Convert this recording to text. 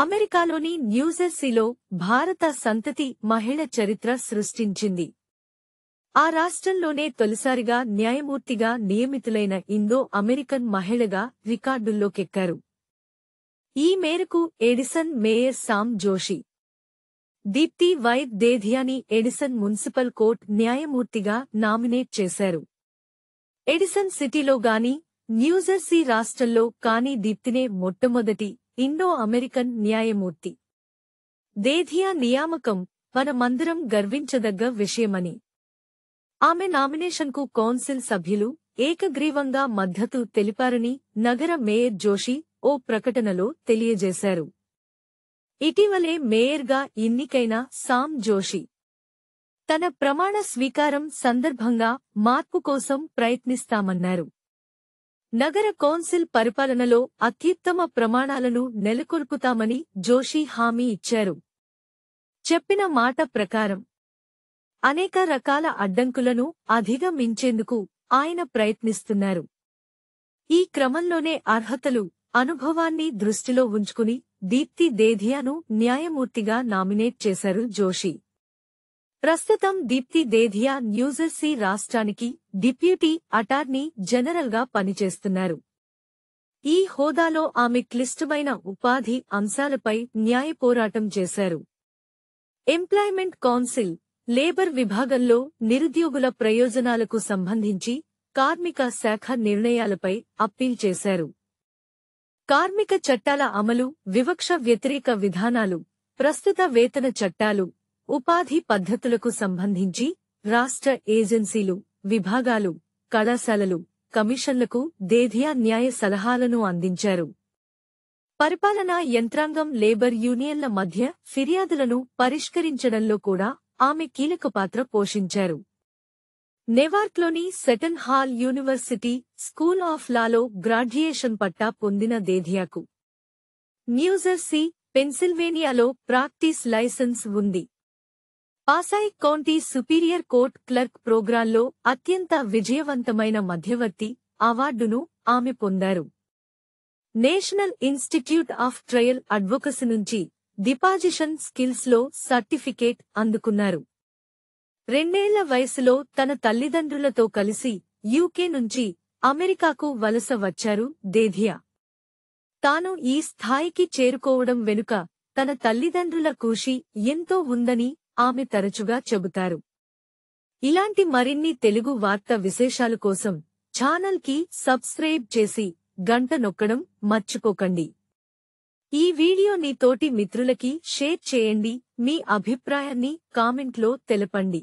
అమెరికాలోని న్యూజెర్సీలో భారత సంతతి మహిళ చరిత్ర సృష్టించింది ఆ రాష్ట్రంలోనే తొలిసారిగా న్యాయమూర్తిగా నియమితులైన ఇండో అమెరికన్ మహిళగా రికార్డుల్లోకెక్కారు ఈ మేరకు Edison mayor Sam Joshi Deepti Vaid దేధియాని ఎడిసన్ మున్సిపల్ కోర్ట్ న్యాయమూర్తిగా నామినేట్ చేశారు ఎడిసన్ సిటీలో గాని న్యూజెర్సీ రాష్ట్రంలో కానీ దీప్తినే మొట్టమొదటి ఇండో అమెరికన్ న్యాయమూర్తి దేధియా నియామకం మందిరం గర్వించదగ్గ విషయమని ఆమె నామినేషన్కు కౌన్సిల్ సభ్యులు ఏకగ్రీవంగా మద్దతు తెలిపారని నగర మేయర్ జోషి ఓ ప్రకటనలో తెలియజేశారు ఇటీవలే మేయర్గా ఎన్నికైన సామ్ జోషి తన ప్రమాణ స్వీకారం సందర్భంగా మార్పు కోసం ప్రయత్నిస్తామన్నారు నగర కౌన్సిల్ పరిపాలనలో అత్యుత్తమ ప్రమాణాలను నెలకొల్పుతామని జోషి హామీ ఇచ్చారు చెప్పిన మాట ప్రకారం అనేక రకాల అడ్డంకులను అధిగమించేందుకు ఆయన ప్రయత్నిస్తున్నారు ఈ క్రమంలోనే అర్హతలు అనుభవాన్ని దృష్టిలో ఉంచుకుని దీప్తి దేధియాను న్యాయమూర్తిగా నామినేట్ చేశారు జోషి ప్రస్తుతం దీప్తి దేధియా న్యూజెర్సీ రాష్ట్రానికి డిప్యూటీ అటార్నీ జనరల్గా పనిచేస్తున్నారు ఈ హోదాలో ఆమె క్లిష్టమైన ఉపాధి అంశాలపై న్యాయ పోరాటం చేశారు ఎంప్లాయ్మెంట్ కౌన్సిల్ లేబర్ విభాగంలో నిరుద్యోగుల ప్రయోజనాలకు సంబంధించి కార్మిక శాఖ నిర్ణయాలపై అప్పీల్ చేశారు కార్మిక చట్టాల అమలు వివక్ష వ్యతిరేక విధానాలు ప్రస్తుత వేతన చట్టాలు ఉపాధి పద్ధతులకు సంబంధించి రాష్ట్ర ఏజెన్సీలు విభాగాలు కళాశాలలు కమిషన్లకు దేధియా న్యాయ సలహాలను అందించారు పరిపాలనా యంత్రాంగం లేబర్ యూనియన్ల మధ్య ఫిర్యాదులను పరిష్కరించడంలో కూడా ఆమె కీలక పాత్ర పోషించారు నెవార్క్లోని Seton Hall university school of లాలో గ్రాడ్యుయేషన్ పట్టా పొందిన దేధియాకు న్యూజెర్సీ పెన్సిల్వేనియాలో ప్రాక్టీస్ లైసెన్స్ ఉంది Passaic county superior court clerk ప్రోగ్రాంలో అత్యంత విజయవంతమైన మధ్యవర్తి అవార్డును ఆమె పొందారు national institute of trial advocacy నుంచి డిపాజిషన్ స్కిల్స్లో సర్టిఫికేట్ అందుకున్నారు రెండేళ్ల వయసులో తన తల్లిదండ్రులతో కలిసి యూకే నుంచి అమెరికాకు వలస వచ్చారు దేధియా తాను ఈ స్థాయికి చేరుకోవడం వెనుక తన తల్లిదండ్రుల కృషి ఎంతో ఉందని ఆమె తరచుగా చెబుతారు ఇలాంటి మరిన్ని తెలుగు వార్త విశేషాలు కోసం ఛానల్కి సబ్స్క్రైబ్ చేసి గంట నొక్కడం మర్చిపోకండి ఈ నీ తోటి మిత్రులకి షేర్ చేయండి మీ అభిప్రాయాన్ని కామెంట్లో తెలపండి